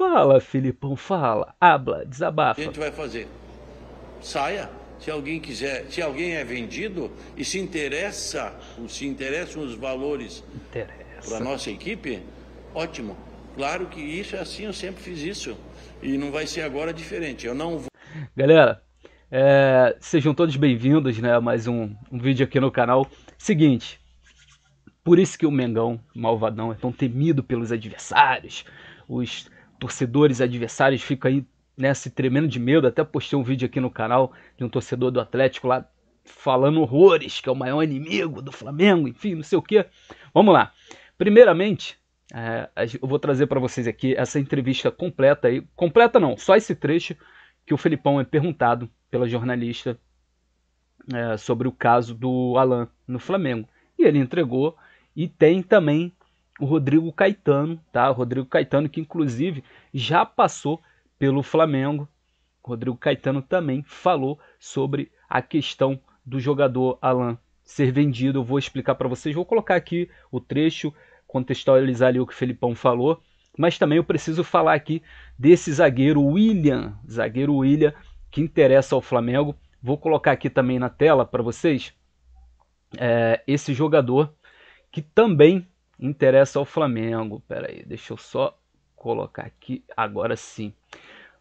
Fala, Filipão, fala. Habla, desabafa. O que a gente vai fazer? Saia. Se alguém quiser, se alguém é vendido e se interessa, se interessam os valores para nossa equipe, ótimo. Claro que isso é assim, eu sempre fiz isso. E não vai ser agora diferente. Eu não vou. Galera, é, sejam todos bem-vindos, né? A mais um, um vídeo aqui no canal. Seguinte, por isso que o Mengão, malvadão, é tão temido pelos adversários, os torcedores adversários ficam aí né, tremendo de medo. Até postei um vídeo aqui no canal de um torcedor do Atlético lá falando horrores, que é o maior inimigo do Flamengo, enfim, não sei o que. Vamos lá. Primeiramente, é, eu vou trazer para vocês aqui essa entrevista completa aí. Completa não, só esse trecho que o Felipão é perguntado pela jornalista é, sobre o caso do Alan no Flamengo. E ele entregou e tem também o Rodrigo Caetano, tá? O Rodrigo Caetano que inclusive já passou pelo Flamengo. O Rodrigo Caetano também falou sobre a questão do jogador Alan ser vendido. Eu vou explicar para vocês, vou colocar aqui o trecho, contextualizar ali o que o Felipão falou, mas também eu preciso falar aqui desse zagueiro William, zagueiro William que interessa ao Flamengo. Vou colocar aqui também na tela para vocês é, esse jogador que também interessa ao Flamengo. Pera aí, deixa eu só colocar aqui agora sim.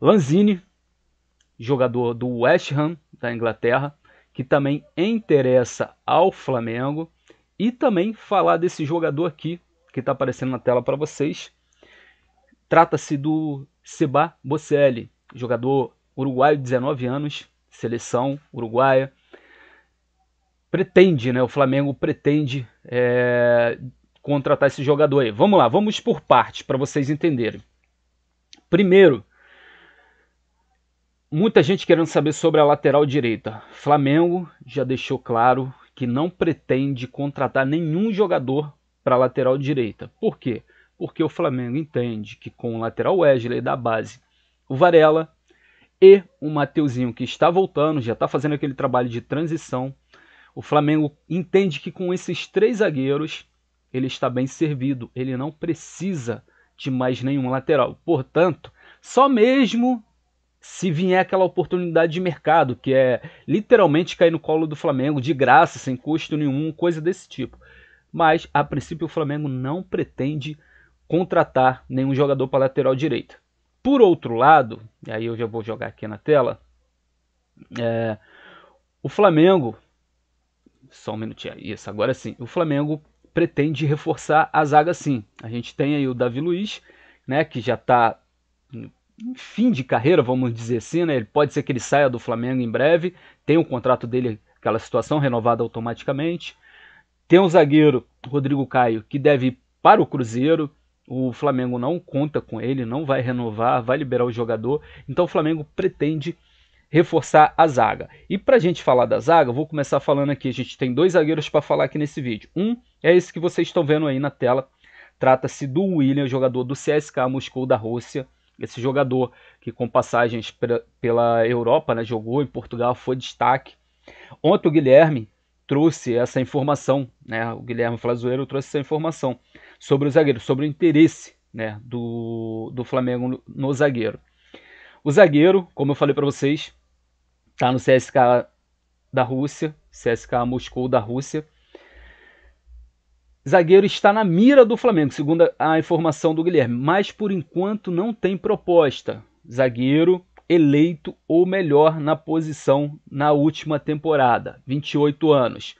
Lanzini, jogador do West Ham da Inglaterra, que também interessa ao Flamengo. E também falar desse jogador aqui, que está aparecendo na tela para vocês. Trata-se do Seba Bocelli, jogador uruguaio de 19 anos, seleção uruguaia. Pretende, né? O Flamengo pretende é, contratar esse jogador aí. Vamos lá, vamos por partes para vocês entenderem. Primeiro, muita gente querendo saber sobre a lateral direita. Flamengo já deixou claro que não pretende contratar nenhum jogador para a lateral direita. Por quê? Porque o Flamengo entende que com o lateral Wesley da base, o Varela e o Mateuzinho que está voltando, já está fazendo aquele trabalho de transição, o Flamengo entende que com esses três zagueiros ele está bem servido, ele não precisa de mais nenhum lateral. Portanto, só mesmo se vier aquela oportunidade de mercado, que é literalmente cair no colo do Flamengo de graça, sem custo nenhum, coisa desse tipo. Mas, a princípio, o Flamengo não pretende contratar nenhum jogador para lateral direito. Por outro lado, e aí eu já vou jogar aqui na tela, é, o Flamengo. Só um minutinho, isso, agora sim. O Flamengo pretende reforçar a zaga sim. A gente tem aí o Davi Luiz, né, que já está em fim de carreira, vamos dizer assim, né? Ele pode ser que ele saia do Flamengo em breve, tem o contrato dele, aquela situação renovada automaticamente. Tem o zagueiro Rodrigo Caio, que deve ir para o Cruzeiro. O Flamengo não conta com ele, não vai renovar, vai liberar o jogador. Então o Flamengo pretende reforçar a zaga. E para a gente falar da zaga, vou começar falando aqui. A gente tem dois zagueiros para falar aqui nesse vídeo. Um é esse que vocês estão vendo aí na tela. Trata-se do William, jogador do CSKA Moscou da Rússia. Esse jogador que com passagens pela Europa, né, jogou em Portugal, foi destaque. Ontem o Guilherme trouxe essa informação, né, o Guilherme Flazoeiro trouxe essa informação sobre o zagueiro, sobre o interesse né, do, do Flamengo no, no zagueiro. O zagueiro, como eu falei para vocês, está no CSKA da Rússia, CSKA Moscou da Rússia zagueiro está na mira do Flamengo, segundo a informação do Guilherme, mas por enquanto não tem proposta. Zagueiro eleito ou melhor na posição na última temporada, 28 anos.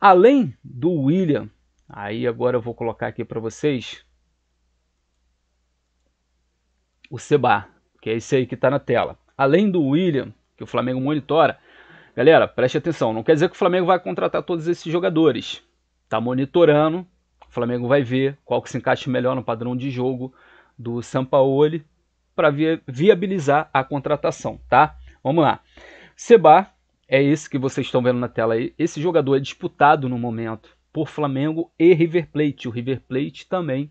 Além do William, aí agora eu vou colocar aqui para vocês o Seba, que é esse aí que está na tela. Além do William, que o Flamengo monitora, galera, preste atenção, não quer dizer que o Flamengo vai contratar todos esses jogadores está monitorando. O Flamengo vai ver qual que se encaixa melhor no padrão de jogo do Sampaoli para viabilizar a contratação, tá? Vamos lá. Seba é esse que vocês estão vendo na tela aí. Esse jogador é disputado no momento por Flamengo e River Plate. O River Plate também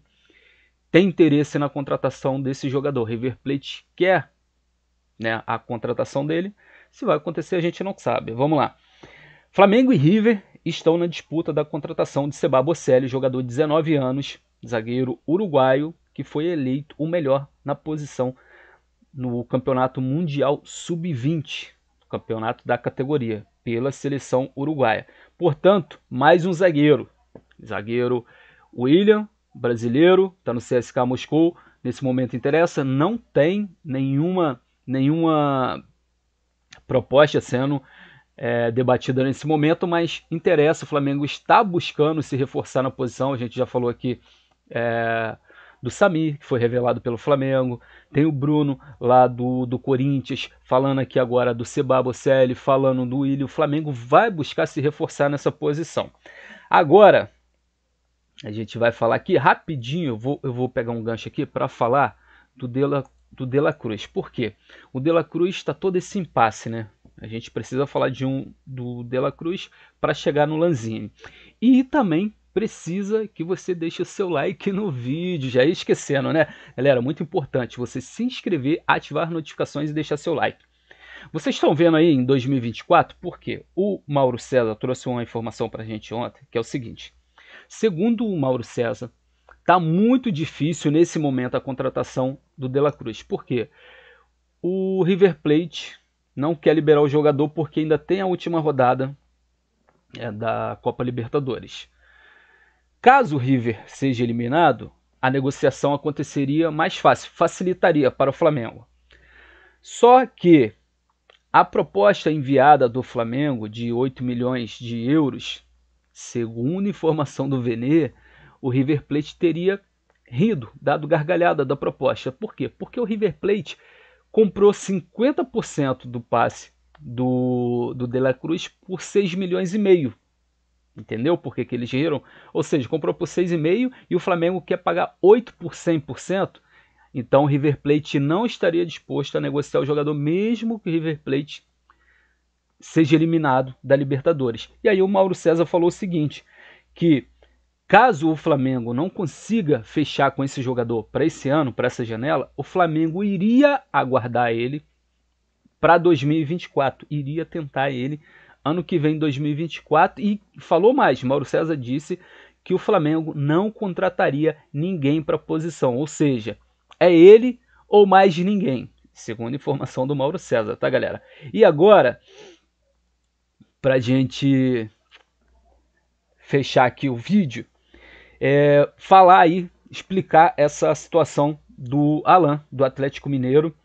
tem interesse na contratação desse jogador. River Plate quer né, a contratação dele. Se vai acontecer, a gente não sabe. Vamos lá. Flamengo e River estão na disputa da contratação de Seba Bocelli, jogador de 19 anos, zagueiro uruguaio, que foi eleito o melhor na posição no Campeonato Mundial Sub-20, campeonato da categoria, pela seleção uruguaia. Portanto, mais um zagueiro. Zagueiro William, brasileiro, está no CSK Moscou. Nesse momento interessa, não tem nenhuma nenhuma proposta sendo é, debatida nesse momento, mas interessa. O Flamengo está buscando se reforçar na posição. A gente já falou aqui é, do Samir, que foi revelado pelo Flamengo. Tem o Bruno lá do, do Corinthians, falando aqui agora do Seba Bocelli, falando do Willi. O Flamengo vai buscar se reforçar nessa posição. Agora, a gente vai falar aqui rapidinho. Eu vou, eu vou pegar um gancho aqui para falar do Dela do De La Cruz. Por quê? O De La Cruz está todo esse impasse, né? A gente precisa falar de um do De La Cruz para chegar no Lanzini. E também precisa que você deixe o seu like no vídeo, já ia esquecendo, né? Galera, muito importante você se inscrever, ativar notificações e deixar seu like. Vocês estão vendo aí em 2024, porque o Mauro César trouxe uma informação para a gente ontem, que é o seguinte. Segundo o Mauro César, tá muito difícil nesse momento a contratação do De La Cruz. Por quê? O River Plate não quer liberar o jogador porque ainda tem a última rodada é, da Copa Libertadores. Caso o River seja eliminado, a negociação aconteceria mais fácil, facilitaria para o Flamengo. Só que a proposta enviada do Flamengo de 8 milhões de euros, segundo informação do Vene, o River Plate teria rido, dado gargalhada da proposta. Por quê? Porque o River Plate comprou 50% do passe do, do De La Cruz por 6 milhões e meio. Entendeu por que, que eles riram? Ou seja, comprou por 6,5 e o Flamengo quer pagar 8 por 100%. Então o River Plate não estaria disposto a negociar o jogador, mesmo que o River Plate seja eliminado da Libertadores. E aí o Mauro César falou o seguinte, que Caso o Flamengo não consiga fechar com esse jogador para esse ano, para essa janela, o Flamengo iria aguardar ele para 2024, iria tentar ele ano que vem, 2024. E falou mais: Mauro César disse que o Flamengo não contrataria ninguém para a posição, ou seja, é ele ou mais ninguém, segundo informação do Mauro César, tá galera? E agora, para gente fechar aqui o vídeo é, falar aí, explicar essa situação do Alan, do Atlético Mineiro,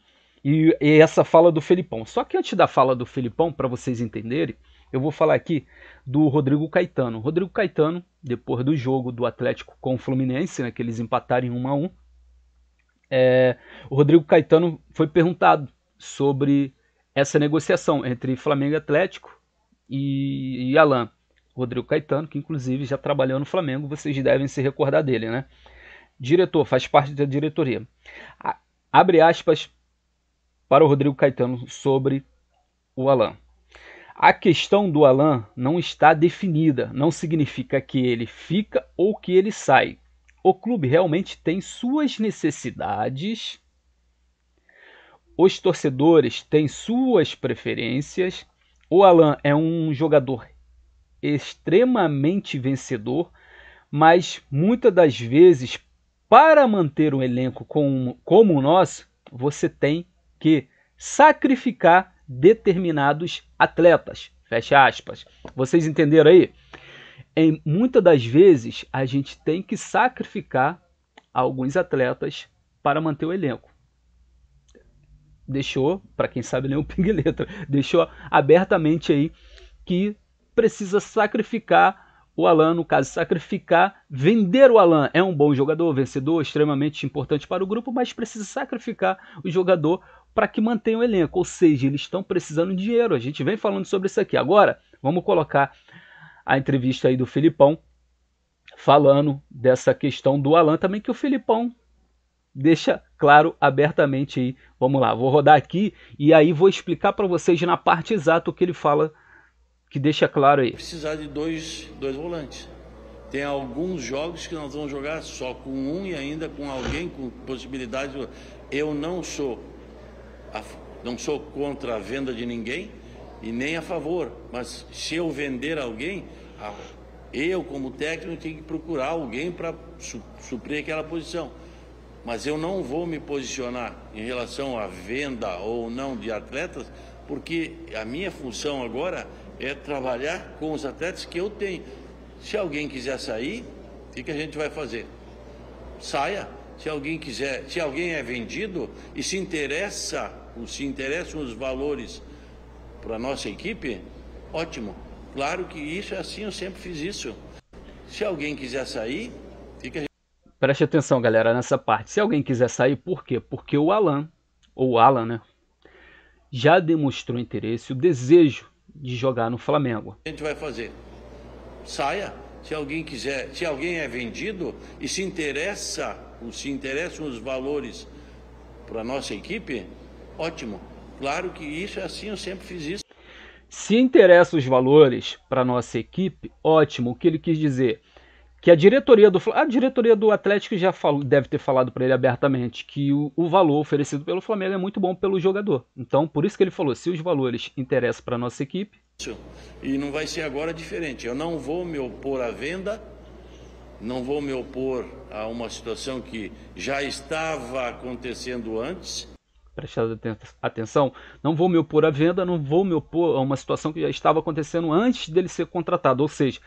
e, e essa fala do Felipão. Só que antes da fala do Felipão, para vocês entenderem, eu vou falar aqui do Rodrigo Caetano. Rodrigo Caetano, depois do jogo do Atlético com o Fluminense, né, que eles empataram em 1 a 1 é, o Rodrigo Caetano foi perguntado sobre essa negociação entre Flamengo e Atlético e, e Alain. Rodrigo Caetano, que inclusive já trabalhou no Flamengo, vocês devem se recordar dele, né? Diretor, faz parte da diretoria. A, abre aspas para o Rodrigo Caetano sobre o Alain. A questão do Alain não está definida, não significa que ele fica ou que ele sai. O clube realmente tem suas necessidades, os torcedores têm suas preferências. O Alain é um jogador extremamente vencedor, mas muitas das vezes, para manter um elenco como, como o nosso, você tem que sacrificar determinados atletas. Fecha aspas. Vocês entenderam aí? Em muitas das vezes, a gente tem que sacrificar alguns atletas para manter o elenco deixou, para quem sabe nem o ping letra, deixou abertamente aí que precisa sacrificar o Alan, no caso, sacrificar, vender o Alan. É um bom jogador, vencedor, extremamente importante para o grupo, mas precisa sacrificar o jogador para que mantenha o elenco. Ou seja, eles estão precisando de dinheiro. A gente vem falando sobre isso aqui. Agora, vamos colocar a entrevista aí do Filipão falando dessa questão do Alan também, que o Filipão deixa claro abertamente aí. Vamos lá, vou rodar aqui e aí vou explicar para vocês na parte exata o que ele fala que deixa claro aí. Precisar de dois, dois volantes. Tem alguns jogos que nós vamos jogar só com um e ainda com alguém com possibilidade. De... Eu não sou a, não sou contra a venda de ninguém e nem a favor, mas se eu vender alguém, a, eu como técnico tenho que procurar alguém para su, suprir aquela posição. Mas eu não vou me posicionar em relação à venda ou não de atletas, porque a minha função agora é trabalhar com os atletas que eu tenho. Se alguém quiser sair, o que, que a gente vai fazer? Saia. Se alguém quiser, se alguém é vendido e se interessa, ou se interessam os valores para a nossa equipe, ótimo. Claro que isso é assim, eu sempre fiz isso. Se alguém quiser sair, fica. Gente... Preste atenção, galera, nessa parte. Se alguém quiser sair, por quê? Porque o Alan, ou Alan, né? Já demonstrou interesse, o desejo de jogar no Flamengo. A gente vai fazer. Saia. Se alguém quiser, se alguém é vendido e se interessa, se interessam os valores para nossa equipe, ótimo. Claro que isso é assim, eu sempre fiz isso. Se interessa os valores para nossa equipe, ótimo. O que ele quis dizer? que a diretoria do a diretoria do Atlético já falou, deve ter falado para ele abertamente que o, o, valor oferecido pelo Flamengo é muito bom pelo jogador. Então, por isso que ele falou, se os valores interessam para nossa equipe, e não vai ser agora diferente. Eu não vou me opor à venda, não vou me opor a uma situação que já estava acontecendo antes prestado atenção, não vou me opor à venda, não vou me opor a uma situação que já estava acontecendo antes dele ser contratado, ou seja,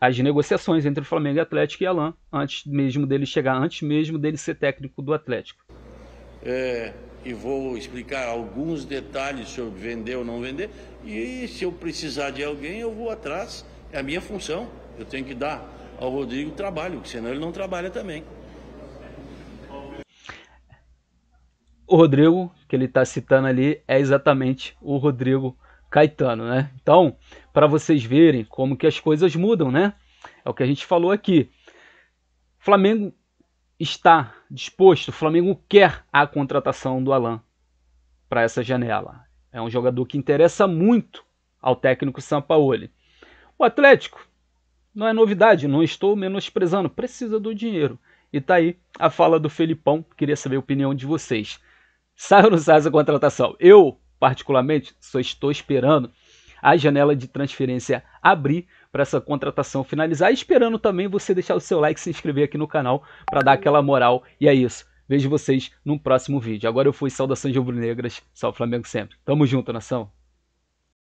as negociações entre o Flamengo e Atlético e Alain, antes mesmo dele chegar, antes mesmo dele ser técnico do Atlético. É, e vou explicar alguns detalhes sobre vender ou não vender, e se eu precisar de alguém, eu vou atrás, é a minha função, eu tenho que dar ao Rodrigo trabalho, senão ele não trabalha também. o Rodrigo que ele está citando ali é exatamente o Rodrigo Caetano, né? Então, para vocês verem como que as coisas mudam, né? É o que a gente falou aqui. Flamengo está disposto, o Flamengo quer a contratação do Alan para essa janela. É um jogador que interessa muito ao técnico Sampaoli. O Atlético não é novidade, não estou menosprezando, precisa do dinheiro. E tá aí a fala do Felipão, queria saber a opinião de vocês. Sai ou não sai essa contratação? Eu, particularmente, só estou esperando a janela de transferência abrir para essa contratação finalizar. E esperando também você deixar o seu like, se inscrever aqui no canal para dar aquela moral. E é isso. Vejo vocês num próximo vídeo. Agora eu fui Saudações Rubro-Negras. Salve Flamengo sempre. Tamo junto, nação.